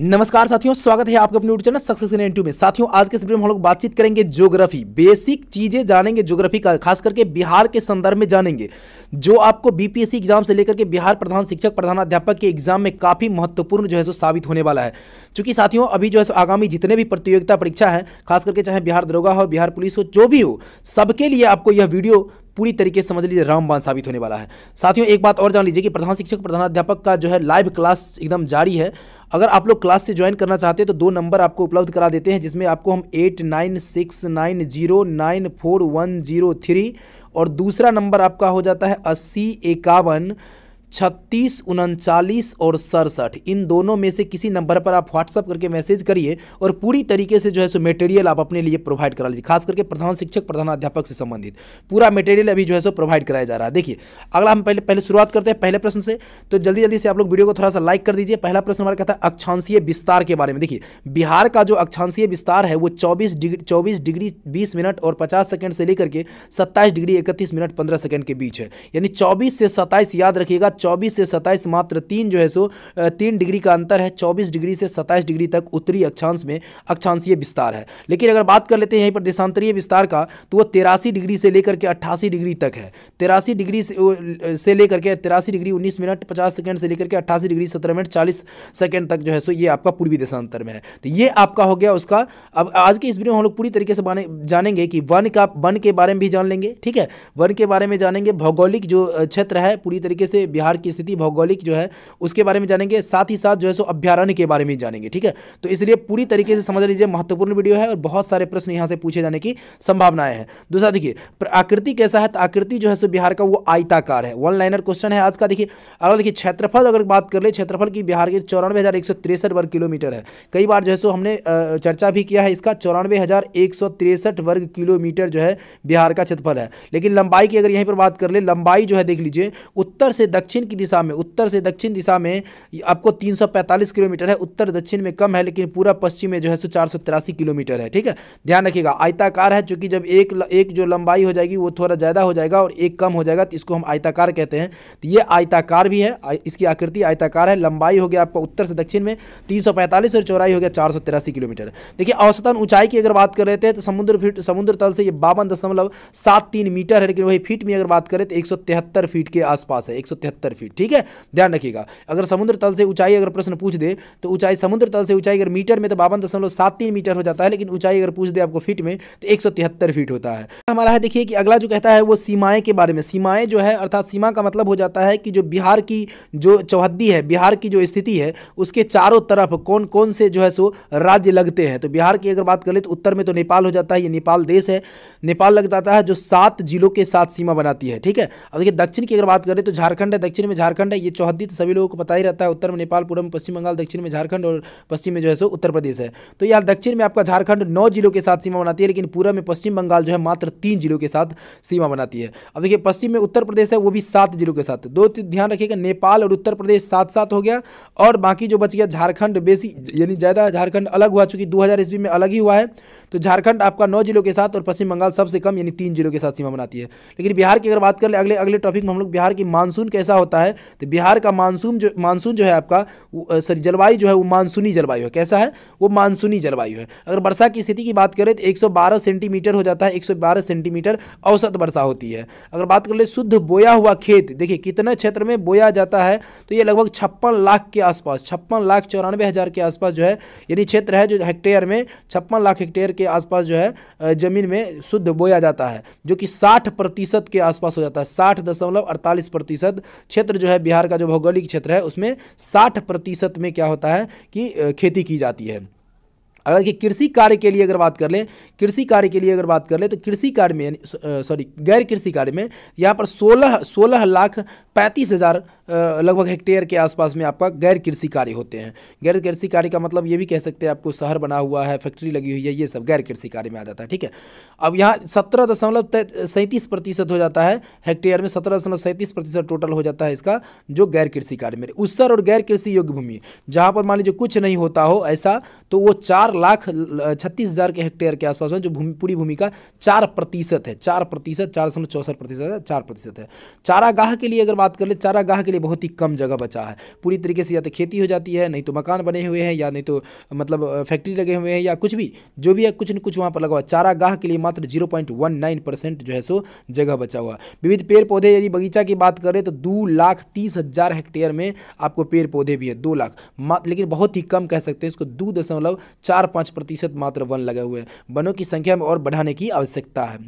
नमस्कार साथियों स्वागत है आपका अपने YouTube channel success in interview में साथियों आज के वीडियो में हम लोग बातचीत करेंगे ज्योग्राफी बेसिक चीजें जानेंगे ज्योग्राफी का खास करके बिहार के संदर्भ में जानेंगे जो आपको बीपीएससी एग्जाम से लेकर के बिहार प्रधान शिक्षक प्रधानाध्यापक के एग्जाम में काफी महत्वपूर्ण जो है सो साबित होने वाला है चूंकि साथियों अभी जो है सो आगामी जितने भी प्रतियोगिता परीक्षा है खास करके चाहे बिहार दरोगा हो बिहार पुलिस हो जो भी हो सबके लिए आपको यह वीडियो पूरी तरीके से समझ लीजिए रामबान साबित होने वाला है साथियों एक बात और जान लीजिए कि प्रधान शिक्षक प्रधानाध्यापक का जो है लाइव क्लास एकदम जारी है अगर आप लोग क्लास से ज्वाइन करना चाहते हैं तो दो नंबर आपको उपलब्ध करा देते हैं जिसमें आपको हम eight nine six nine zero nine four one zero three और दूसरा नंबर आपका हो जाता है अस्सी इक्यावन छत्तीस उनचालीस और सड़सठ इन दोनों में से किसी नंबर पर आप व्हाट्सअप करके मैसेज करिए और पूरी तरीके से जो है सो मटेरियल आप अपने लिए प्रोवाइड करा लीजिए खास करके प्रधान शिक्षक प्रधान अध्यापक से संबंधित पूरा मटेरियल अभी जो है सो प्रोवाइड कराया जा रहा है देखिए अगला हम पहले पहले शुरुआत करते हैं पहले प्रश्न से तो जल्दी जल्दी से आप लोग वीडियो को थोड़ा सा लाइक कर दीजिए पहला प्रश्न हमारा कहता है अक्षांशीय विस्तार के बारे में देखिए बिहार का जो अक्षांशीय विस्तार है वो चौबीस डिग्री चौबीस डिग्री बीस मिनट और पचास सेकेंड से लेकर के सत्ताईस डिग्री इकतीस मिनट पंद्रह सेकेंड के बीच है यानी चौबीस से सत्ताईस याद रखिएगा चौबीस से सत्ताईस मात्र तीन जो है सो तीन डिग्री का अंतर है चौबीस डिग्री से सत्ताईस डिग्री तक उत्तरी अक्षांश में अक्षांशीय विस्तार है लेकिन अगर बात कर लेते हैं यहीं पर देशांतरीय विस्तार का तो वो तेरासी डिग्री से लेकर के अट्ठासी डिग्री तक है तेरासी डिग्री से, लेकर के तेरासी डिग्री उन्नीस मिनट पचास सेकेंड से लेकर के अट्ठासी डिग्री सत्रह मिनट चालीस सेकेंड तक जो है सो ये आपका पूर्वी देशांतर में है तो ये आपका हो गया उसका अब आज के इस वीडियो में हम लोग पूरी तरीके से जानेंगे कि वन का वन के बारे में भी जान लेंगे ठीक है वन के बारे में जानेंगे भौगोलिक जो क्षेत्र है पूरी तरीके से बिहार बिहार की स्थिति भौगोलिक जो है उसके बारे में जानेंगे साथ ही साथ जो है सो अभ्यारण्य के बारे में जानेंगे ठीक है तो इसलिए पूरी तरीके से समझ लीजिए महत्वपूर्ण वीडियो है और बहुत सारे प्रश्न यहाँ से पूछे जाने की संभावनाएं हैं दूसरा देखिए आकृति कैसा है तो आकृति जो है सो बिहार का वो आयताकार है वन लाइनर क्वेश्चन है आज का देखिए अगर देखिए क्षेत्रफल अगर बात कर ले क्षेत्रफल की बिहार के चौरानवे वर्ग किलोमीटर है कई बार जो है सो हमने चर्चा भी किया है इसका चौरानवे वर्ग किलोमीटर जो है बिहार का क्षेत्रफल है लेकिन लंबाई की अगर यहीं पर बात कर ले लंबाई जो है देख लीजिए उत्तर से दक्षिण दक्षिण की दिशा में उत्तर से दक्षिण दिशा में आपको 345 किलोमीटर है उत्तर दक्षिण में कम है लेकिन पूरा पश्चिम में जो है सो चार किलोमीटर है ठीक है ध्यान रखिएगा आयताकार है चूंकि जब एक एक जो लंबाई हो जाएगी वो थोड़ा ज़्यादा हो जाएगा और एक कम हो जाएगा तो इसको हम आयताकार कहते हैं तो ये आयताकार भी है इसकी आकृति आयताकार है लंबाई हो गया आपका उत्तर से दक्षिण में तीन और चौराई हो गया चार किलोमीटर देखिए औसतन ऊंचाई की अगर बात कर रहे थे तो समुद्र फीट समुद्र तल से ये बावन मीटर है लेकिन वही फीट में अगर बात करें तो एक फीट के आसपास है एक सत्तर फीट ठीक है ध्यान रखिएगा अगर समुद्र तल से ऊंचाई अगर प्रश्न पूछ दे तो ऊंचाई समुद्र तल से ऊंचाई अगर मीटर में तो बावन दशमलव सात तीन मीटर हो जाता है लेकिन ऊंचाई अगर पूछ दे आपको फीट में तो एक सौ तिहत्तर फीट होता है हमारा है देखिए कि अगला जो कहता है वो सीमाएं के बारे में सीमाएं जो है अर्थात सीमा का मतलब हो जाता है कि जो बिहार की जो चौहद्दी है बिहार की जो स्थिति है उसके चारों तरफ कौन कौन से जो है सो राज्य लगते हैं तो बिहार की अगर बात करें तो उत्तर में तो नेपाल हो जाता है ये नेपाल देश है नेपाल लग जाता है जो सात जिलों के साथ सीमा बनाती है ठीक है अब देखिए दक्षिण की अगर बात करें तो झारखंड है दक्षिण दक्षिण में झारखंड है ये चौहदी तो सभी लोगों को पता ही रहता है उत्तर में नेपाल पूर्व में पश्चिम बंगाल दक्षिण में झारखंड और पश्चिम में जो है सो उत्तर प्रदेश है तो यहाँ दक्षिण में आपका झारखंड नौ जिलों के साथ सीमा बनाती है लेकिन पूर्व में पश्चिम बंगाल जो है मात्र तीन जिलों के साथ सीमा बनाती है अब देखिए पश्चिम में उत्तर प्रदेश है वो भी सात जिलों के साथ दो ध्यान रखिएगा नेपाल और उत्तर प्रदेश सात सात हो गया और बाकी जो बच गया झारखंड बेसी यानी ज़्यादा झारखंड अलग हुआ चूंकि दो हज़ार ईस्वी में अलग ही हुआ है तो झारखंड आपका नौ जिलों के साथ और पश्चिम बंगाल सबसे कम यानी तीन जिलों के साथ सीमा बनाती है लेकिन बिहार की अगर बात कर ले अगले अगले टॉपिक में हम लोग बिहार की मानसून कैसा होता है तो बिहार का मानसून जो मानसून जो है आपका सॉरी जलवायु जो है वो मानसूनी जलवायु है कैसा है वो मानसूनी जलवायु है अगर वर्षा की स्थिति की बात करें तो एक सेंटीमीटर हो जाता है एक सेंटीमीटर औसत वर्षा होती है अगर बात कर ले शुद्ध बोया हुआ खेत देखिए कितने क्षेत्र में बोया जाता है तो ये लगभग छप्पन लाख के आसपास छप्पन लाख चौरानवे हज़ार के आसपास जो है यानी क्षेत्र है जो हेक्टेयर में छप्पन लाख हेक्टेयर के आसपास जो है ज़मीन में शुद्ध बोया जाता है जो कि साठ प्रतिशत के आसपास हो जाता है साठ दशमलव अड़तालीस प्रतिशत क्षेत्र जो है बिहार का जो भौगोलिक क्षेत्र है उसमें साठ प्रतिशत में क्या होता है कि खेती की जाती है अगर कि कृषि कार्य के लिए अगर बात कर लें कृषि कार्य के लिए अगर बात कर लें तो कृषि कार्य में सॉरी गैर कृषि कार्य में यहाँ पर सोलह सोलह लाख पैंतीस हज़ार लगभग हेक्टेयर के आसपास में आपका गैर कृषि कार्य होते हैं गैर कृषि कार्य का मतलब ये भी कह सकते हैं आपको शहर बना हुआ है फैक्ट्री लगी हुई है ये सब गैर कृषि कार्य में आ जाता है ठीक है अब यहाँ सत्रह दशमलव सैंतीस प्रतिशत हो जाता है हेक्टेयर में सत्रह दशमलव सैंतीस प्रतिशत टोटल हो जाता है इसका जो गैर कृषि कार्य में उत्सर और गैर कृषि योग्य भूमि जहाँ पर मान लीजिए कुछ नहीं होता हो ऐसा तो वो चार लाख छत्तीस हज़ार के हेक्टेयर के आसपास में जो भूमि पूरी भूमि का चार प्रतिशत है चार प्रतिशत चार दशमलव चौसठ प्रतिशत है चार प्रतिशत है चारागाह के लिए अगर बात कर ले चारागाह के लिए बहुत ही कम जगह बचा है पूरी तरीके से या तो खेती हो जाती है नहीं तो मकान बने हुए हैं या नहीं तो मतलब फैक्ट्री लगे हुए हैं या कुछ भी जो भी है कुछ न कुछ वहाँ पर लगा हुआ चारागाह के लिए मात्र जीरो जो है सो जगह बचा हुआ विविध पेड़ पौधे यदि बगीचा की बात करें तो दो लाख तीस हज़ार हेक्टेयर में आपको पेड़ पौधे भी है दो लाख लेकिन बहुत ही कम कह सकते हैं इसको दो दशमलव चार पाँच प्रतिशत मात्र वन लगे हुए हैं वनों की संख्या में और बढ़ाने की आवश्यकता है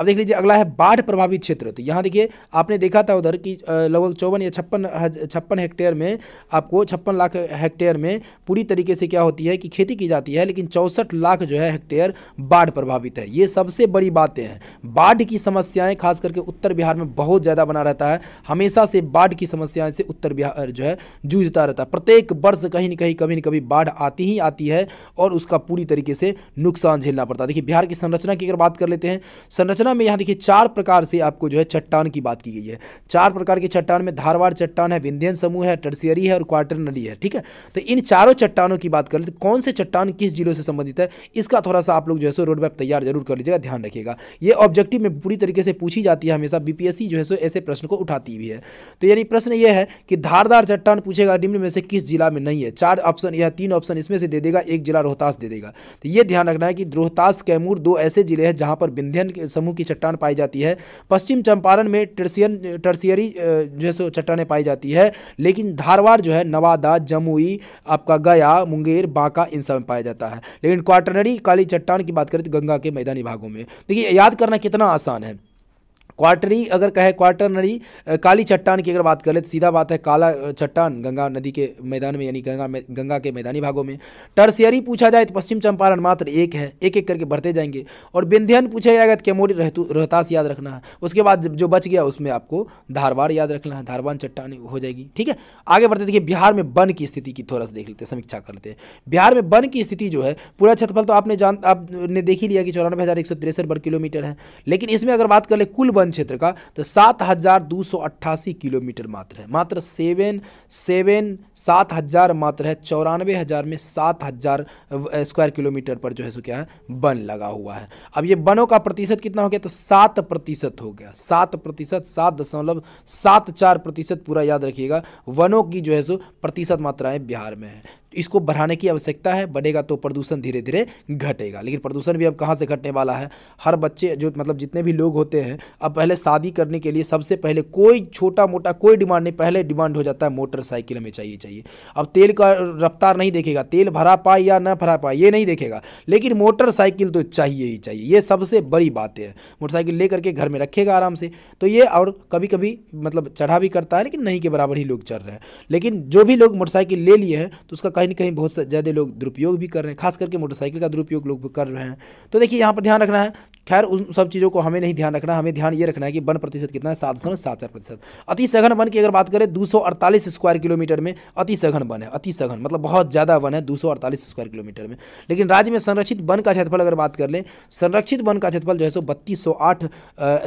अब देख लीजिए अगला है बाढ़ प्रभावित क्षेत्र तो यहाँ देखिए आपने देखा था उधर कि लगभग चौवन या छप्पन छप्पन हेक्टेयर में आपको छप्पन लाख हेक्टेयर में पूरी तरीके से क्या होती है कि खेती की जाती है लेकिन चौंसठ लाख जो है हेक्टेयर बाढ़ प्रभावित है ये सबसे बड़ी बातें हैं बाढ़ की समस्याएँ खास करके उत्तर बिहार में बहुत ज़्यादा बना रहता है हमेशा से बाढ़ की समस्याएँ से उत्तर बिहार जो है जूझता रहता है प्रत्येक वर्ष कहीं न कहीं कभी न कभी बाढ़ आती ही आती है और उसका पूरी तरीके से नुकसान झेलना पड़ता है देखिए बिहार की संरचना की अगर बात कर लेते हैं संरचना में यहाँ देखिए चार प्रकार से आपको जो है चट्टान की बात की गई है चार प्रकार की चट्टान में धारवाड़ चट्टान है विंध्यन समूह है टर्सियरी है और क्वार्टर नली है ठीक है तो इन चारों चट्टानों की बात कर लेते कौन से चट्टान किस जिलों से संबंधित है इसका थोड़ा सा आप लोग जो है सो रोड मैप तैयार जरूर कर लीजिएगा ध्यान रखिएगा ये ऑब्जेक्टिव में पूरी तरीके से पूछी जाती है हमेशा बीपीएससी जो है सो ऐसे प्रश्न को उठाती भी है तो यानी प्रश्न यह है कि धारदार चट्टान पूछेगा निम्न में से किस जिला में नहीं है चार ऑप्शन या तीन ऑप्शन इसमें से दे देगा एक जिला रोहतास द्रोहतास दे देगा तो ये ध्यान रखना है कि द्रोहतास कैमूर दो ऐसे जिले हैं जहाँ पर विंध्यन समूह की चट्टान पाई जाती है पश्चिम चंपारण में टर्सियन टर्सियरी जो है चट्टाने पाई जाती है लेकिन धारवाड़ जो है नवादा जमुई आपका गया मुंगेर बांका इन सब में पाया जाता है लेकिन क्वार्टनरी काली चट्टान की बात करें तो गंगा के मैदानी भागों में देखिए याद करना कितना आसान है क्वार्टरी अगर कहे क्वार्टरनरी काली चट्टान की अगर बात कर ले तो सीधा बात है काला चट्टान गंगा नदी के मैदान में यानी गंगा में, गंगा के मैदानी भागों में टर्सियरी पूछा जाए तो पश्चिम चंपारण मात्र एक है एक एक करके बढ़ते जाएंगे और विंध्यन पूछा जाएगा तो कैमोरी रोहतास याद रखना है उसके बाद जो बच गया उसमें आपको धारवाड़ याद रखना है धारवाड़ चट्टान हो जाएगी ठीक है आगे बढ़ते देखिए बिहार में वन की स्थिति की थोड़ा सा देख लेते हैं समीक्षा कर लेते हैं बिहार में वन की स्थिति जो है पूरा क्षेत्रफल तो आपने जान आपने देख ही लिया कि चौरानवे हज़ार एक सौ तिरसठ वर्ग किलोमीटर है लेकिन इसमें अगर बात कर ले कुल वन वन क्षेत्र का तो सात हज़ार दो सौ अट्ठासी किलोमीटर मात्र है मात्र सेवन सेवन सात हज़ार मात्र है चौरानवे हज़ार में सात हज़ार स्क्वायर किलोमीटर पर जो है सो क्या है वन लगा हुआ है अब ये वनों का प्रतिशत कितना हो गया तो सात प्रतिशत हो गया सात प्रतिशत सात दशमलव सात चार प्रतिशत पूरा याद रखिएगा वनों की जो है सो प्रतिशत मात्राएं बिहार में है इसको बढ़ाने की आवश्यकता है बढ़ेगा तो प्रदूषण धीरे धीरे घटेगा लेकिन प्रदूषण भी अब कहाँ से घटने वाला है हर बच्चे जो मतलब जितने भी लोग होते हैं अब पहले शादी करने के लिए सबसे पहले कोई छोटा मोटा कोई डिमांड नहीं पहले डिमांड हो जाता है मोटरसाइकिल हमें चाहिए चाहिए अब तेल का रफ्तार नहीं देखेगा तेल भरा पाए या ना भरा पाए ये नहीं देखेगा लेकिन मोटरसाइकिल तो चाहिए ही चाहिए ये सबसे बड़ी बात है मोटरसाइकिल ले करके घर में रखेगा आराम से तो ये और कभी कभी मतलब चढ़ा भी करता है लेकिन नहीं के बराबर ही लोग चढ़ रहे हैं लेकिन जो भी लोग मोटरसाइकिल ले लिए हैं तो उसका कहीं ना कहीं बहुत ज़्यादा लोग दुरुपयोग भी कर रहे हैं खास करके मोटरसाइकिल का दुरुपयोग लोग कर रहे हैं तो देखिए यहाँ पर ध्यान रखना है खैर उन सब चीज़ों को हमें नहीं ध्यान रखना हमें ध्यान ये रखना है कि वन प्रतिशत कितना है सात दशमलव सात चार प्रतिशत अति सघन वन की अगर बात करें दो सौ अड़तालीस स्क्वायर किलोमीटर में अति सघन वन है अति सघन मतलब बहुत ज़्यादा वन है दो सौ अड़तालीस स्क्वायर किलोमीटर में लेकिन राज्य में संरक्षित वन का क्षेत्रफल अगर बात कर लें संरक्षित वन का क्षेत्रफल जो है सो बत्तीस सौ आठ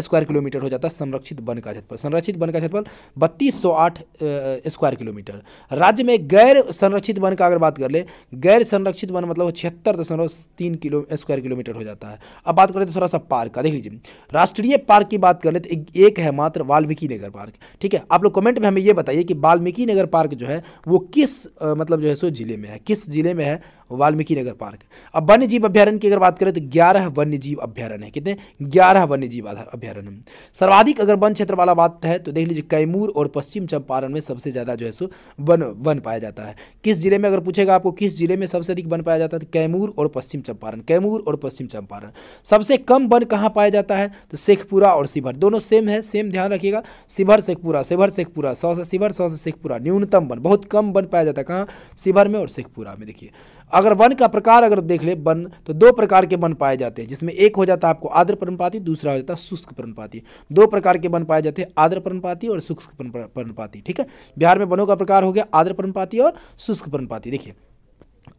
स्क्वायर किलोमीटर हो जाता है संरक्षित वन का क्षेत्रफल संरक्षित वन का क्षेत्रफल बत्तीस सौ आठ स्क्वायर किलोमीटर राज्य में गैर संरक्षित वन का अगर बात कर लें गैर संरक्षित वन मतलब छिहत्तर दशमलव तीन किलो स्क्वायर किलोमीटर हो जाता है अब बात करें तो थोड़ा सा पार्क का देख लीजिए राष्ट्रीय पार्क की बात कर ले तो एक है मात्र वाल्मीकि नगर पार्क ठीक है आप लोग कमेंट में हमें यह बताइए कि वाल्मीकि नगर पार्क जो है वो किस मतलब जो है सो जिले में है किस जिले में है वाल्मीकि नगर पार्क अब वन्य जीव अभ्यारण की अगर बात करें तो ग्यारह वन्य जीव अभ्यारण है कितने ग्यारह वन्य जीव अभ्यारण्य सर्वाधिक अगर वन क्षेत्र वाला बात है तो देख लीजिए कैमूर और पश्चिम चंपारण में सबसे ज़्यादा जो है सो वन वन पाया जाता है किस जिले में अगर पूछेगा आपको किस जिले में सबसे अधिक वन पाया जाता है तो कैमूर और पश्चिम चंपारण कैमूर और पश्चिम चंपारण सबसे कम कम वन कहाँ पाया जाता है तो शेखपुरा और शिवर दोनों सेम है सेम ध्यान रखिएगा शिवर शेखपुरा शिवर शेखपुरा सौ से शिवर सौ से शेखपुरा न्यूनतम वन बहुत कम वन पाया जाता है कहाँ शिवर में और शेखपुरा में देखिए अगर वन का प्रकार अगर देख ले वन तो दो प्रकार के वन पाए जाते हैं जिसमें एक हो जाता है आपको आद्र पर्णपाती दूसरा हो जाता है शुष्क पर्णपाती दो प्रकार के वन पाए जाते हैं आद्र पर्णपाती और शुष्क पर्णपाती ठीक है बिहार में वनों का प्रकार हो गया आद्र पर्णपाती और शुष्क पर्णपाती देखिए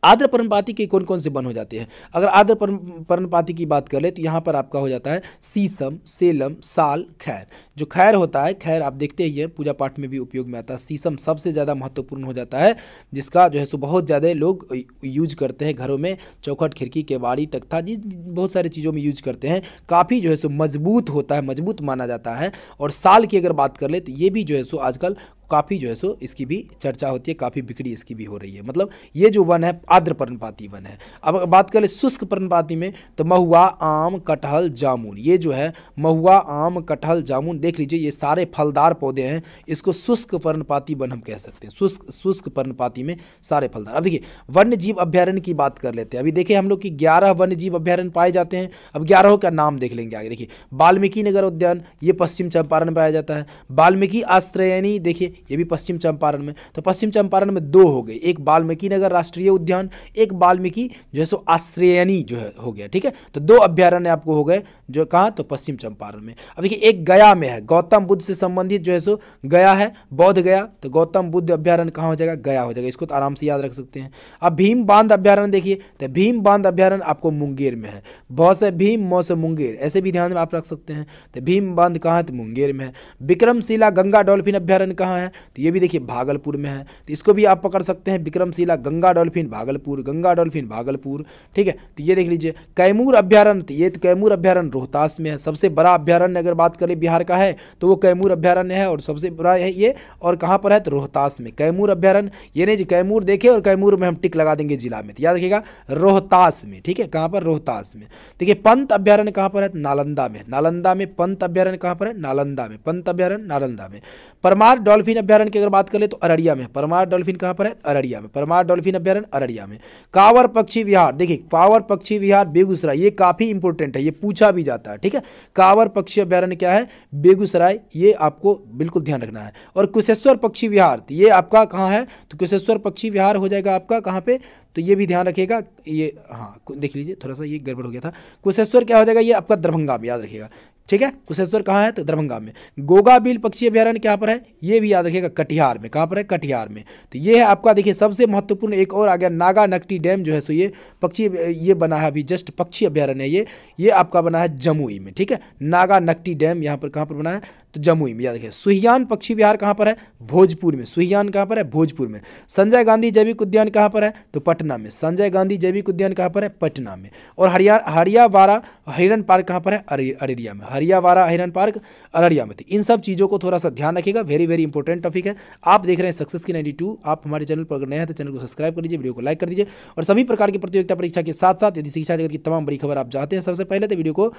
आद्र पर्णपाती के कौन कौन से वन हो जाते हैं अगर आद्र पर्णपाती की बात कर ले तो यहाँ पर आपका हो जाता है सीसम सेलम साल खैर जो खैर होता है खैर आप देखते ही हैं पूजा पाठ में भी उपयोग में आता है सीसम सबसे ज़्यादा महत्वपूर्ण हो जाता है जिसका जो है सो बहुत ज़्यादा लोग यूज करते हैं घरों में चौखट खिड़की केवाड़ी तख्ता जी बहुत सारी चीज़ों में यूज करते हैं काफ़ी जो है सो मजबूत होता है मजबूत माना जाता है और साल की अगर बात कर ले तो ये भी जो है सो आजकल काफ़ी जो है सो इसकी भी चर्चा होती है काफ़ी बिक्री इसकी भी हो रही है मतलब ये जो वन है आद्र पर्णपाती वन है अब बात करें शुष्क पर्णपाती में तो महुआ आम कटहल जामुन ये जो है महुआ आम कटहल जामुन देख लीजिए ये सारे फलदार पौधे हैं इसको शुष्क पर्णपाती वन हम कह सकते हैं शुष्क शुष्क पर्णपाती में सारे फलदार अब देखिए वन्य जीव अभ्यारण्य की बात कर लेते हैं अभी देखिए हम लोग की ग्यारह वन्य जीव अभ्यारण पाए जाते हैं अब ग्यारहों का नाम देख लेंगे आगे देखिए वाल्मीकि नगर उद्यान ये पश्चिम चंपारण में पाया जाता है वाल्मीकि आश्रयणी देखिए ये भी पश्चिम चंपारण में तो पश्चिम चंपारण में दो हो गए एक बाल्मीकि नगर राष्ट्रीय उद्यान एक बाल्मीकि जो है सो आश्रयनी जो है हो गया ठीक है तो दो अभ्यारण्य आपको हो गए जो कहाँ तो पश्चिम चंपारण में अब देखिए एक गया में है गौतम बुद्ध से संबंधित जो है सो गया है बौद्ध गया तो गौतम बुद्ध अभ्यारण्य कहाँ हो जाएगा गया हो जाएगा इसको तो आराम से याद रख सकते हैं अब भीम बांध अभ्यारण्य देखिए तो भीम बांध अभ्यारण्य आपको मुंगेर में है बहुत से भीम मौ से मुंगेर ऐसे भी ध्यान में आप रख सकते हैं तो भीम बांध कहाँ है तो मुंगेर में है विक्रमशिला गंगा डॉल्फिन अभ्यारण्य कहाँ है है तो ये भी देखिए भागलपुर में है तो इसको भी आप पकड़ सकते हैं विक्रमशिला गंगा डॉल्फिन भागलपुर गंगा डॉल्फिन भागलपुर ठीक है तो ये देख लीजिए कैमूर अभ्यारण्य तो ये तो कैमूर अभ्यारण्य रोहतास में है सबसे बड़ा अभ्यारण्य अगर बात करें बिहार का है तो वो कैमूर अभ्यारण्य है और सबसे बड़ा है ये और कहाँ पर है तो रोहतास में कैमूर अभ्यारण्य ये नहीं जी कैमूर देखे और कैमूर में हम टिक लगा देंगे जिला में तो याद रखिएगा रोहतास में ठीक है कहाँ पर रोहतास में देखिए पंत अभ्यारण्य कहाँ पर है तो नालंदा में नालंदा में पंत अभ्यारण्य कहाँ पर है नालंदा में पंत अभ्यारण्य नालंदा में परमार डॉल्फिन डॉल्फिन अभ्यारण की अगर बात कर ले तो अररिया में परमार डॉल्फिन कहाँ पर है अररिया में परमार डॉल्फिन अभ्यारण अररिया में कावर पक्षी विहार देखिए कावर पक्षी विहार बेगूसराय ये काफ़ी इंपोर्टेंट है ये पूछा भी जाता है ठीक है कावर पक्षी अभ्यारण क्या है बेगूसराय ये आपको बिल्कुल ध्यान रखना है और कुशेश्वर पक्षी विहार तो ये आपका कहाँ है तो कुशेश्वर पक्षी विहार हो जाएगा आपका कहाँ पे तो ये भी ध्यान रखिएगा ये हाँ देख लीजिए थोड़ा सा ये गड़बड़ हो गया था कुशेश्वर क्या हो जाएगा ये आपका दरभंगा में याद रखिएगा ठीक है कुशेश्वर कहाँ है तो दरभंगा में गोगा बिल पक्षी अभ्यारण्य कहाँ पर है ये भी याद रखिएगा कटिहार में कहाँ पर है कटिहार में तो ये है आपका देखिए सबसे महत्वपूर्ण एक और आ गया नागा नकटी डैम जो है सो ये पक्षी ये बना है अभी जस्ट पक्षी अभ्यारण्य है ये ये आपका बना है जमुई में ठीक है नागा नकटी डैम यहाँ पर कहाँ पर बना है तो जमुई में याद रखिए सुहियान पक्षी विहार कहाँ पर है भोजपुर में सुहियान कहाँ पर है भोजपुर में संजय गांधी जैविक उद्यान कहाँ पर है तो पटना में संजय गांधी जैविक उद्यान कहाँ पर है पटना में और हरिया हरियावारा हिरन पार्क कहाँ पर है अररिया में हरियावारा हिरन पार्क अररिया में थी तो इन सब चीज़ों को थोड़ा सा ध्यान रखिएगा वेरी वेरी इंपॉर्टेंट टॉपिक है आप देख रहे हैं सक्सेस की नाइन्टी टू आप हमारे चैनल पर अगर नए हैं तो चैनल को सब्सक्राइब कर लीजिए वीडियो को लाइक कर दीजिए और सभी प्रकार की प्रतियोगिता परीक्षा के साथ साथ यदि शिक्षा जगत की तमाम बड़ी खबर आप चाहते हैं सबसे पहले तो वीडियो को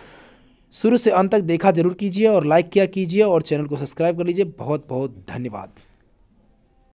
शुरू से अंत तक देखा जरूर कीजिए और लाइक किया कीजिए और चैनल को सब्सक्राइब कर लीजिए बहुत बहुत धन्यवाद